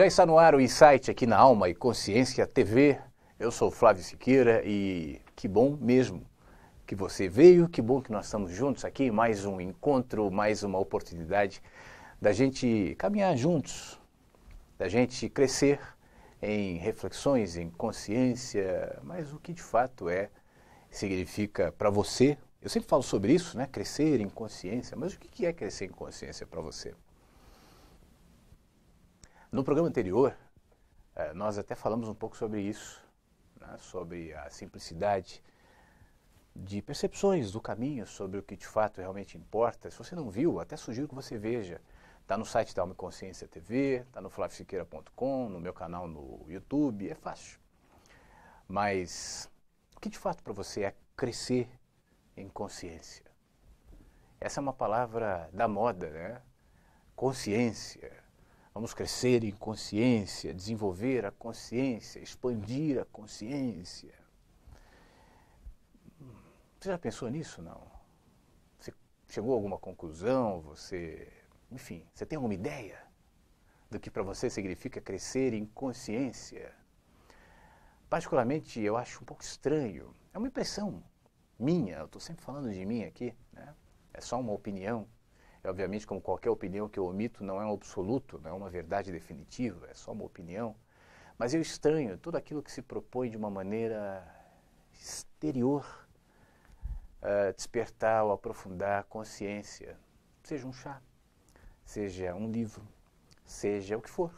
Já está no ar o Insight aqui na Alma e Consciência TV. Eu sou Flávio Siqueira e que bom mesmo que você veio, que bom que nós estamos juntos aqui, mais um encontro, mais uma oportunidade da gente caminhar juntos, da gente crescer em reflexões, em consciência, mas o que de fato é significa para você. Eu sempre falo sobre isso, né? Crescer em consciência, mas o que é crescer em consciência para você? No programa anterior, eh, nós até falamos um pouco sobre isso, né? sobre a simplicidade de percepções do caminho, sobre o que de fato realmente importa. Se você não viu, até sugiro que você veja. Está no site da Alma Consciência TV, está no flaviosiqueira.com, no meu canal no YouTube, é fácil. Mas o que de fato para você é crescer em consciência? Essa é uma palavra da moda, né? Consciência Vamos crescer em consciência, desenvolver a consciência, expandir a consciência. Você já pensou nisso? Não. Você chegou a alguma conclusão? Você. Enfim, você tem alguma ideia do que para você significa crescer em consciência? Particularmente, eu acho um pouco estranho. É uma impressão minha, eu estou sempre falando de mim aqui, né? é só uma opinião é, obviamente, como qualquer opinião que eu omito, não é um absoluto, não é uma verdade definitiva, é só uma opinião. Mas eu estranho tudo aquilo que se propõe de uma maneira exterior despertar ou aprofundar a consciência, seja um chá, seja um livro, seja o que for.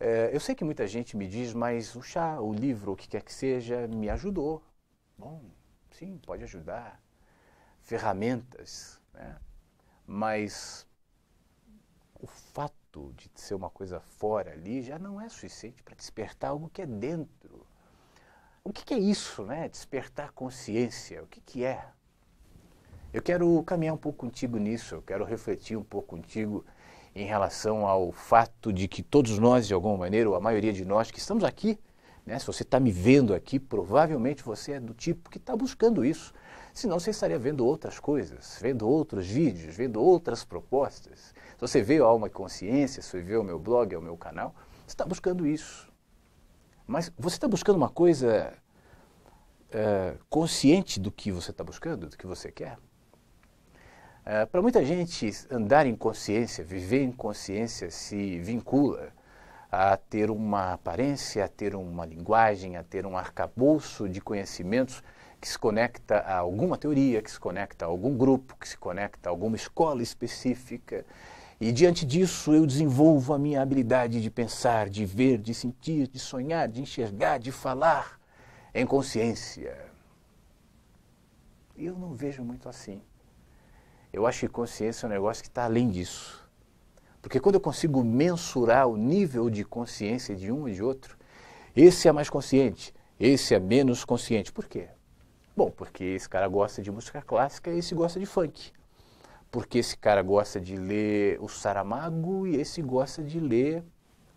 É, eu sei que muita gente me diz, mas o chá, o livro, o que quer que seja, me ajudou. Bom, sim, pode ajudar ferramentas, né? mas o fato de ser uma coisa fora ali já não é suficiente para despertar algo que é dentro. O que, que é isso, né? Despertar consciência, o que, que é? Eu quero caminhar um pouco contigo nisso, eu quero refletir um pouco contigo em relação ao fato de que todos nós, de alguma maneira, ou a maioria de nós que estamos aqui, né, se você está me vendo aqui, provavelmente você é do tipo que está buscando isso. Senão você estaria vendo outras coisas, vendo outros vídeos, vendo outras propostas. Se você vê a Alma e Consciência, se você vê o meu blog, é o meu canal, você está buscando isso. Mas você está buscando uma coisa é, consciente do que você está buscando, do que você quer? É, Para muita gente, andar em consciência, viver em consciência se vincula a ter uma aparência, a ter uma linguagem, a ter um arcabouço de conhecimentos que se conecta a alguma teoria, que se conecta a algum grupo, que se conecta a alguma escola específica. E diante disso eu desenvolvo a minha habilidade de pensar, de ver, de sentir, de sonhar, de enxergar, de falar em consciência. Eu não vejo muito assim. Eu acho que consciência é um negócio que está além disso. Porque quando eu consigo mensurar o nível de consciência de um e de outro, esse é mais consciente, esse é menos consciente. Por quê? Bom, porque esse cara gosta de música clássica e esse gosta de funk. Porque esse cara gosta de ler o Saramago e esse gosta de ler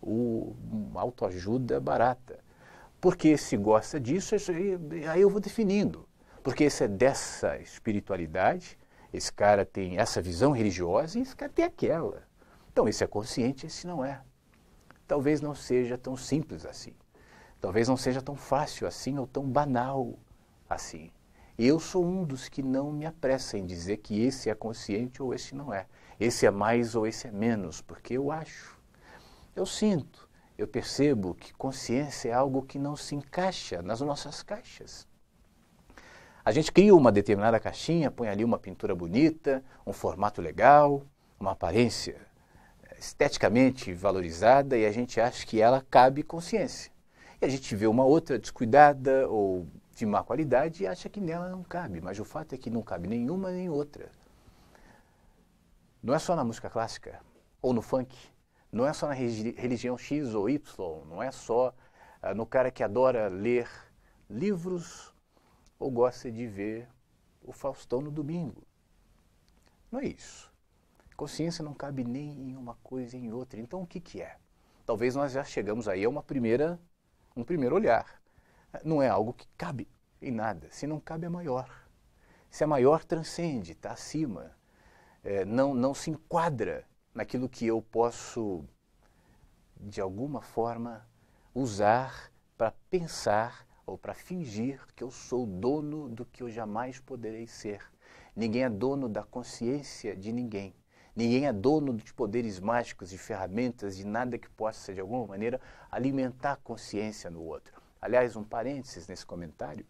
o hum, autoajuda barata. Porque esse gosta disso, aí eu vou definindo. Porque esse é dessa espiritualidade, esse cara tem essa visão religiosa e esse cara tem aquela. Então, esse é consciente, esse não é. Talvez não seja tão simples assim. Talvez não seja tão fácil assim ou tão banal assim. Eu sou um dos que não me apressa em dizer que esse é consciente ou esse não é. Esse é mais ou esse é menos, porque eu acho. Eu sinto, eu percebo que consciência é algo que não se encaixa nas nossas caixas. A gente cria uma determinada caixinha, põe ali uma pintura bonita, um formato legal, uma aparência eh, esteticamente valorizada e a gente acha que ela cabe consciência. E a gente vê uma outra descuidada ou de má qualidade e acha que nela não cabe, mas o fato é que não cabe nenhuma nem outra. Não é só na música clássica ou no funk, não é só na religião X ou Y, não é só ah, no cara que adora ler livros ou gosta de ver o Faustão no domingo. Não é isso. Consciência não cabe nem em uma coisa e em outra. Então o que, que é? Talvez nós já chegamos aí a uma primeira, um primeiro olhar não é algo que cabe em nada. Se não cabe, é maior. Se é maior, transcende, está acima. É, não, não se enquadra naquilo que eu posso, de alguma forma, usar para pensar ou para fingir que eu sou dono do que eu jamais poderei ser. Ninguém é dono da consciência de ninguém. Ninguém é dono de poderes mágicos, de ferramentas, de nada que possa, de alguma maneira, alimentar a consciência no outro. Aliás, um parênteses nesse comentário,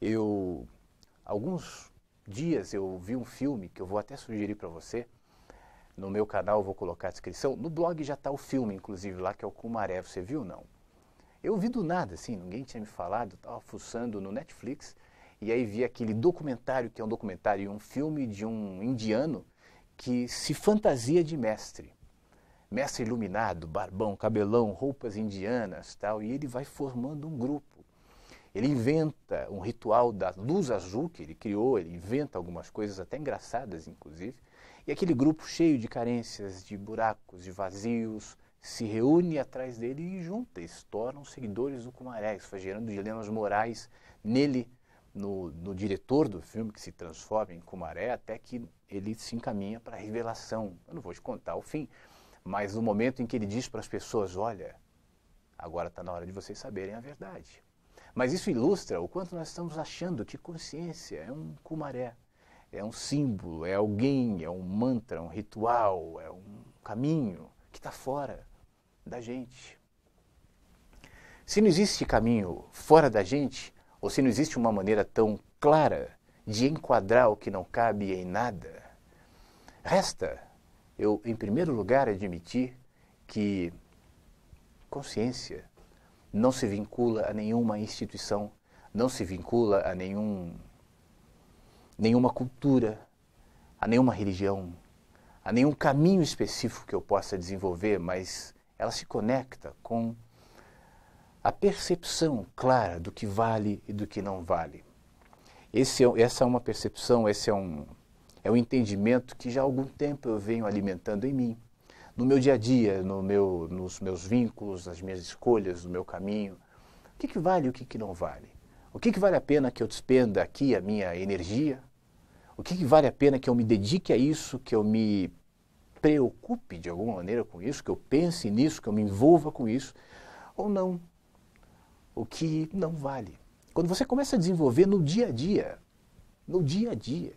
eu alguns dias eu vi um filme que eu vou até sugerir para você. No meu canal vou colocar a descrição. No blog já está o filme, inclusive, lá que é o Kumaré. Você viu não? Eu vi do nada, assim, ninguém tinha me falado, estava fuçando no Netflix e aí vi aquele documentário, que é um documentário, e um filme de um indiano que se fantasia de mestre mestre iluminado, barbão, cabelão, roupas indianas, tal, e ele vai formando um grupo. Ele inventa um ritual da luz azul que ele criou, ele inventa algumas coisas até engraçadas, inclusive, e aquele grupo cheio de carências, de buracos, de vazios, se reúne atrás dele e junta, se tornam seguidores do Kumaré, isso vai gerando dilemas morais nele, no, no diretor do filme, que se transforma em Kumaré, até que ele se encaminha para a revelação. Eu não vou te contar o fim, mas no momento em que ele diz para as pessoas: olha, agora está na hora de vocês saberem a verdade. Mas isso ilustra o quanto nós estamos achando que consciência é um cumaré, é um símbolo, é alguém, é um mantra, um ritual, é um caminho que está fora da gente. Se não existe caminho fora da gente, ou se não existe uma maneira tão clara de enquadrar o que não cabe em nada, resta eu, em primeiro lugar, admitir que consciência não se vincula a nenhuma instituição, não se vincula a nenhum, nenhuma cultura, a nenhuma religião, a nenhum caminho específico que eu possa desenvolver, mas ela se conecta com a percepção clara do que vale e do que não vale. Esse é essa é uma percepção, esse é um é o um entendimento que já há algum tempo eu venho alimentando em mim, no meu dia a dia, no meu, nos meus vínculos, nas minhas escolhas, no meu caminho. O que, que vale e o que, que não vale? O que, que vale a pena que eu despenda aqui a minha energia? O que, que vale a pena que eu me dedique a isso, que eu me preocupe de alguma maneira com isso, que eu pense nisso, que eu me envolva com isso, ou não? O que não vale? Quando você começa a desenvolver no dia a dia, no dia a dia,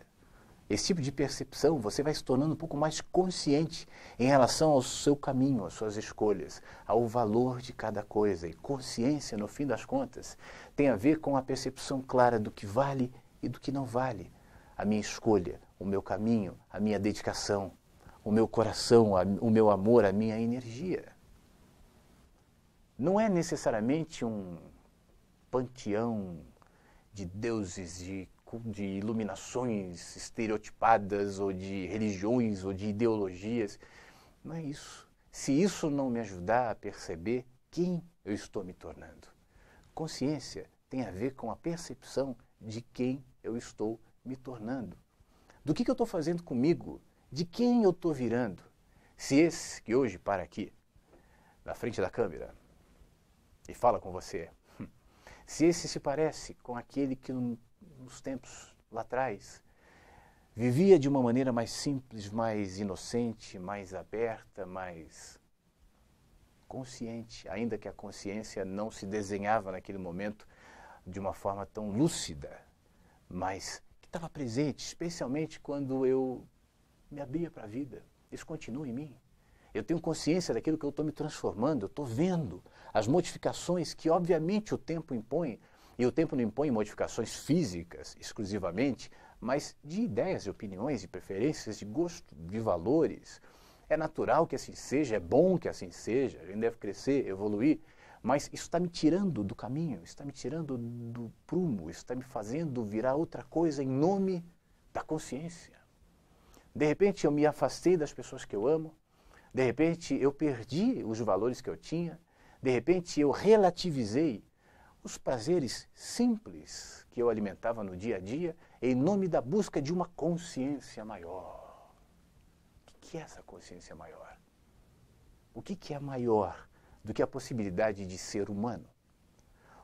esse tipo de percepção você vai se tornando um pouco mais consciente em relação ao seu caminho, às suas escolhas, ao valor de cada coisa. E consciência, no fim das contas, tem a ver com a percepção clara do que vale e do que não vale. A minha escolha, o meu caminho, a minha dedicação, o meu coração, o meu amor, a minha energia. Não é necessariamente um panteão de deuses, de de iluminações estereotipadas ou de religiões ou de ideologias. Não é isso. Se isso não me ajudar a perceber quem eu estou me tornando. Consciência tem a ver com a percepção de quem eu estou me tornando. Do que, que eu estou fazendo comigo? De quem eu estou virando? Se esse que hoje para aqui, na frente da câmera, e fala com você, se esse se parece com aquele que nos tempos lá atrás. Vivia de uma maneira mais simples, mais inocente, mais aberta, mais consciente, ainda que a consciência não se desenhava naquele momento de uma forma tão lúcida, mas que estava presente, especialmente quando eu me abria para a vida. Isso continua em mim. Eu tenho consciência daquilo que eu estou me transformando, eu estou vendo as modificações que, obviamente, o tempo impõe e o tempo não impõe modificações físicas exclusivamente, mas de ideias, de opiniões, de preferências, de gosto, de valores. É natural que assim seja, é bom que assim seja, a gente deve crescer, evoluir, mas isso está me tirando do caminho, está me tirando do prumo, está me fazendo virar outra coisa em nome da consciência. De repente eu me afastei das pessoas que eu amo, de repente eu perdi os valores que eu tinha, de repente eu relativizei os prazeres simples que eu alimentava no dia a dia em nome da busca de uma consciência maior. O que é essa consciência maior? O que é maior do que a possibilidade de ser humano?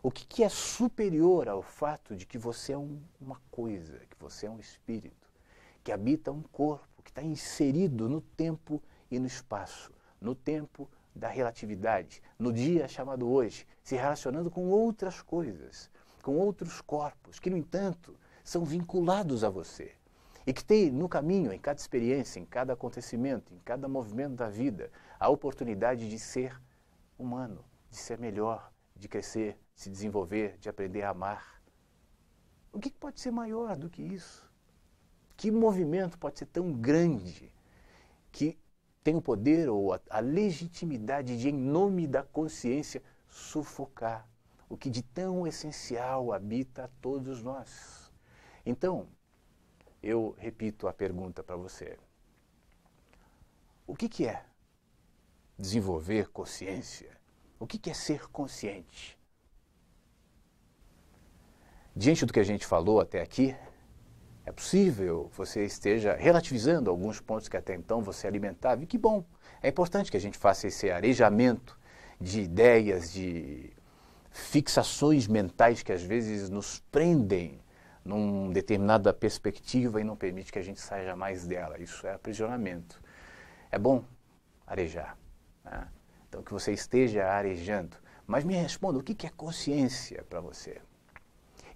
O que é superior ao fato de que você é um, uma coisa, que você é um espírito, que habita um corpo, que está inserido no tempo e no espaço, no tempo da relatividade, no dia chamado hoje, se relacionando com outras coisas, com outros corpos, que, no entanto, são vinculados a você. E que tem no caminho, em cada experiência, em cada acontecimento, em cada movimento da vida, a oportunidade de ser humano, de ser melhor, de crescer, de se desenvolver, de aprender a amar. O que pode ser maior do que isso? Que movimento pode ser tão grande que tem o poder ou a, a legitimidade de, em nome da consciência, sufocar o que de tão essencial habita a todos nós. Então, eu repito a pergunta para você. O que, que é desenvolver consciência? O que, que é ser consciente? Diante do que a gente falou até aqui, é possível você esteja relativizando alguns pontos que até então você alimentava, e que bom! É importante que a gente faça esse arejamento de ideias, de fixações mentais que às vezes nos prendem numa determinada perspectiva e não permite que a gente saia mais dela. Isso é aprisionamento. É bom arejar. Né? Então, que você esteja arejando. Mas me responda, o que é consciência para você?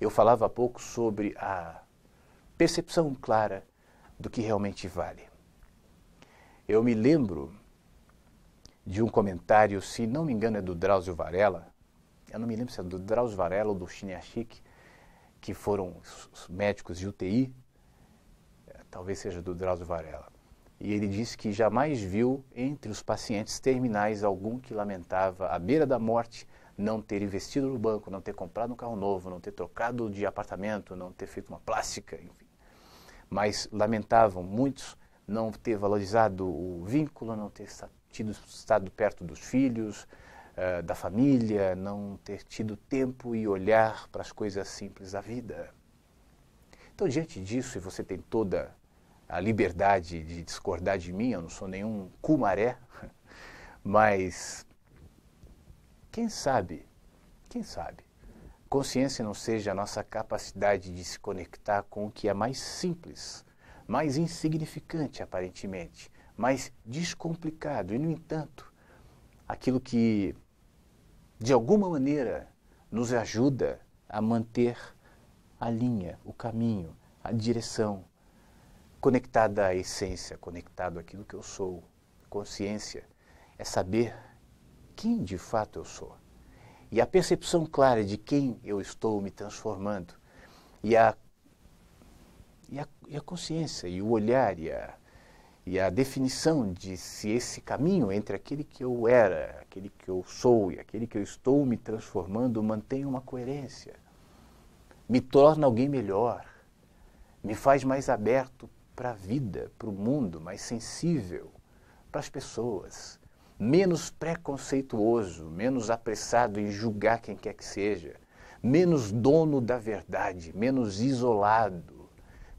Eu falava há pouco sobre a percepção clara do que realmente vale. Eu me lembro de um comentário, se não me engano é do Drauzio Varela, eu não me lembro se é do Drauzio Varela ou do Chiniachik, que foram médicos de UTI, é, talvez seja do Drauzio Varela. E ele disse que jamais viu entre os pacientes terminais algum que lamentava à beira da morte não ter investido no banco, não ter comprado um carro novo, não ter trocado de apartamento, não ter feito uma plástica, enfim. Mas lamentavam muitos não ter valorizado o vínculo, não ter tido estado perto dos filhos, uh, da família, não ter tido tempo e olhar para as coisas simples da vida. Então, diante disso, e você tem toda a liberdade de discordar de mim, eu não sou nenhum cumaré, mas quem sabe, quem sabe, consciência não seja a nossa capacidade de se conectar com o que é mais simples, mais insignificante aparentemente, mas descomplicado. E, no entanto, aquilo que, de alguma maneira, nos ajuda a manter a linha, o caminho, a direção, conectada à essência, conectado àquilo que eu sou. Consciência é saber quem de fato eu sou. E a percepção clara de quem eu estou me transformando, e a, e a, e a consciência, e o olhar, e a e a definição de se esse caminho entre aquele que eu era, aquele que eu sou e aquele que eu estou me transformando mantém uma coerência, me torna alguém melhor, me faz mais aberto para a vida, para o mundo, mais sensível para as pessoas, menos preconceituoso, menos apressado em julgar quem quer que seja, menos dono da verdade, menos isolado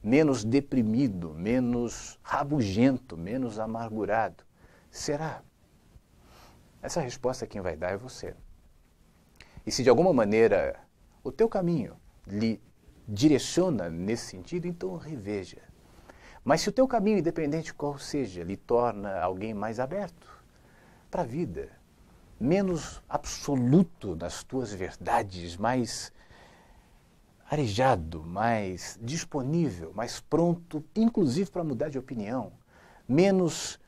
menos deprimido, menos rabugento, menos amargurado? Será? Essa resposta quem vai dar é você. E se de alguma maneira o teu caminho lhe direciona nesse sentido, então reveja. Mas se o teu caminho, independente qual seja, lhe torna alguém mais aberto para a vida, menos absoluto nas tuas verdades, mais arejado, mais disponível, mais pronto, inclusive para mudar de opinião, menos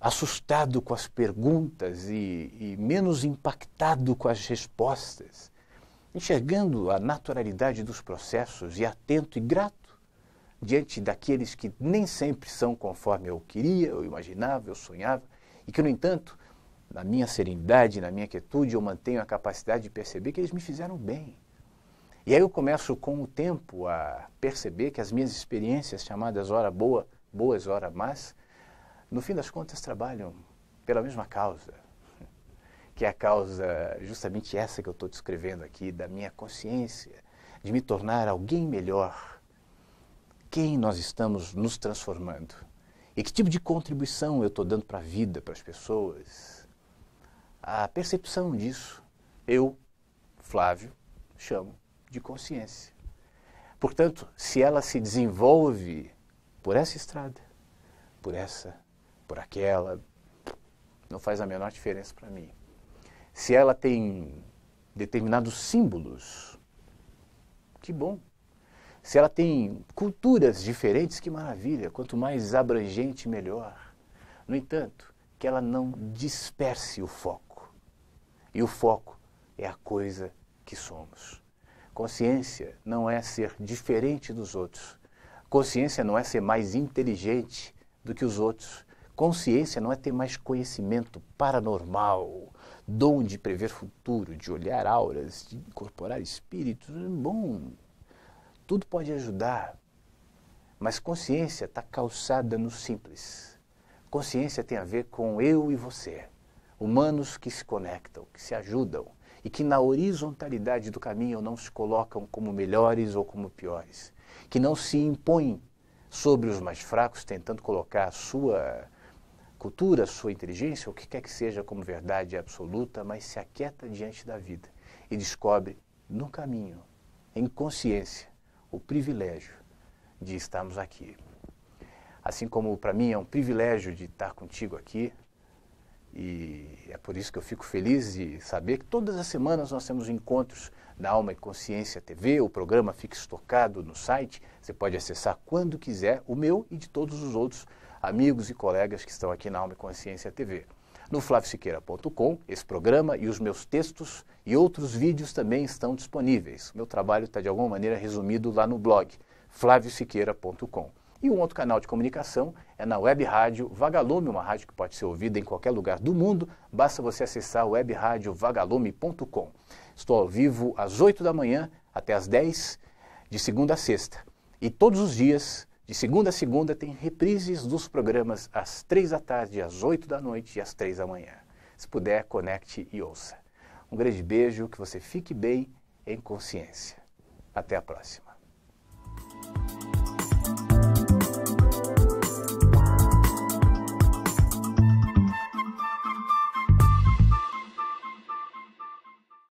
assustado com as perguntas e, e, menos impactado com as respostas, enxergando a naturalidade dos processos e atento e grato diante daqueles que nem sempre são conforme eu queria, eu imaginava, eu sonhava, e que, no entanto, na minha serenidade, na minha quietude, eu mantenho a capacidade de perceber que eles me fizeram bem e aí eu começo com o tempo a perceber que as minhas experiências, chamadas hora boa, boas, hora más, no fim das contas trabalham pela mesma causa, que é a causa justamente essa que eu estou descrevendo aqui, da minha consciência, de me tornar alguém melhor. Quem nós estamos nos transformando? E que tipo de contribuição eu estou dando para a vida, para as pessoas? A percepção disso, eu, Flávio, chamo de consciência. Portanto, se ela se desenvolve por essa estrada, por essa, por aquela, não faz a menor diferença para mim. Se ela tem determinados símbolos, que bom. Se ela tem culturas diferentes, que maravilha. Quanto mais abrangente, melhor. No entanto, que ela não disperse o foco. E o foco é a coisa que somos. Consciência não é ser diferente dos outros. Consciência não é ser mais inteligente do que os outros. Consciência não é ter mais conhecimento paranormal, dom de prever futuro, de olhar auras, de incorporar espíritos. Bom, tudo pode ajudar. Mas consciência está calçada no simples. Consciência tem a ver com eu e você, humanos que se conectam, que se ajudam e que na horizontalidade do caminho não se colocam como melhores ou como piores, que não se impõem sobre os mais fracos tentando colocar a sua cultura, sua inteligência, o que quer que seja como verdade absoluta, mas se aquieta diante da vida e descobre no caminho, em consciência, o privilégio de estarmos aqui. Assim como para mim é um privilégio de estar contigo aqui, e é por isso que eu fico feliz de saber que todas as semanas nós temos encontros da Alma e Consciência TV, o programa fica estocado no site, você pode acessar quando quiser, o meu e de todos os outros amigos e colegas que estão aqui na Alma e Consciência TV. No flaviosiqueira.com, esse programa e os meus textos e outros vídeos também estão disponíveis. Meu trabalho está de alguma maneira resumido lá no blog, flaviosiqueira.com. E um outro canal de comunicação é na Web Rádio Vagalume, uma rádio que pode ser ouvida em qualquer lugar do mundo. Basta você acessar webradiovagalume.com. Estou ao vivo às 8 da manhã até às 10, de segunda a sexta. E todos os dias, de segunda a segunda, tem reprises dos programas às 3 da tarde, às 8 da noite e às 3 da manhã. Se puder, conecte e ouça. Um grande beijo, que você fique bem em consciência. Até a próxima.